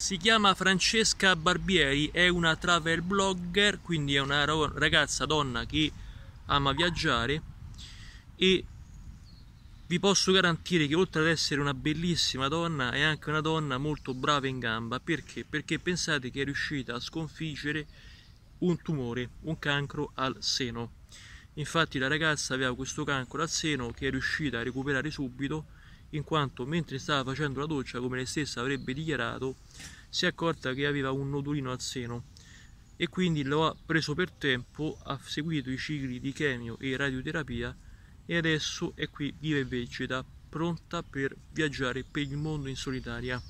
Si chiama Francesca Barbieri, è una travel blogger, quindi è una ragazza, donna che ama viaggiare e vi posso garantire che oltre ad essere una bellissima donna è anche una donna molto brava in gamba perché? Perché pensate che è riuscita a sconfiggere un tumore, un cancro al seno. Infatti la ragazza aveva questo cancro al seno che è riuscita a recuperare subito in quanto mentre stava facendo la doccia, come lei stessa avrebbe dichiarato, si è accorta che aveva un nodulino al seno e quindi lo ha preso per tempo, ha seguito i cicli di chemio e radioterapia e adesso è qui viva e vegeta, pronta per viaggiare per il mondo in solitaria.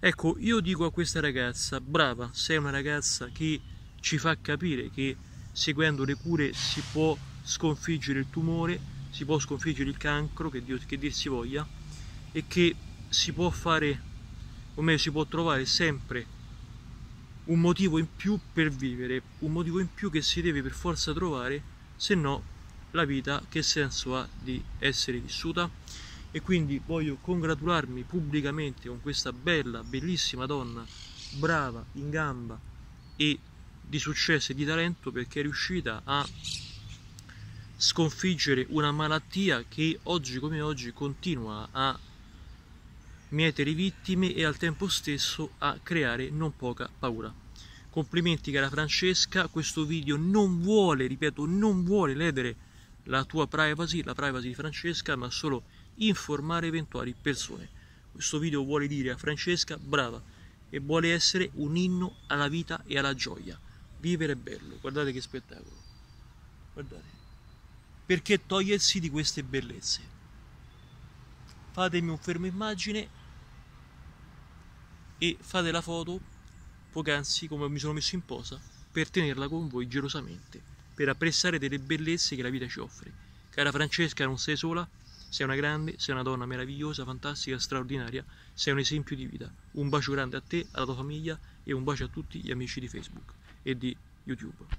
Ecco, io dico a questa ragazza, brava, sei una ragazza che ci fa capire che seguendo le cure si può sconfiggere il tumore, si può sconfiggere il cancro, che dir, che dir si voglia, e che si può fare, o meglio si può trovare sempre un motivo in più per vivere, un motivo in più che si deve per forza trovare, se no la vita che senso ha di essere vissuta? E quindi voglio congratularmi pubblicamente con questa bella, bellissima donna, brava, in gamba e di successo e di talento perché è riuscita a sconfiggere una malattia che oggi come oggi continua a mietere vittime e al tempo stesso a creare non poca paura. Complimenti cara Francesca, questo video non vuole, ripeto, non vuole ledere la tua privacy, la privacy di Francesca, ma solo informare eventuali persone. Questo video vuole dire a Francesca brava e vuole essere un inno alla vita e alla gioia. Vivere è bello, guardate che spettacolo. Guardate. Perché togliersi di queste bellezze? fatemi un fermo immagine e fate la foto poc'anzi come mi sono messo in posa per tenerla con voi gelosamente, per apprezzare delle bellezze che la vita ci offre. Cara Francesca, non sei sola, sei una grande, sei una donna meravigliosa, fantastica, straordinaria, sei un esempio di vita. Un bacio grande a te, alla tua famiglia e un bacio a tutti gli amici di Facebook e di YouTube.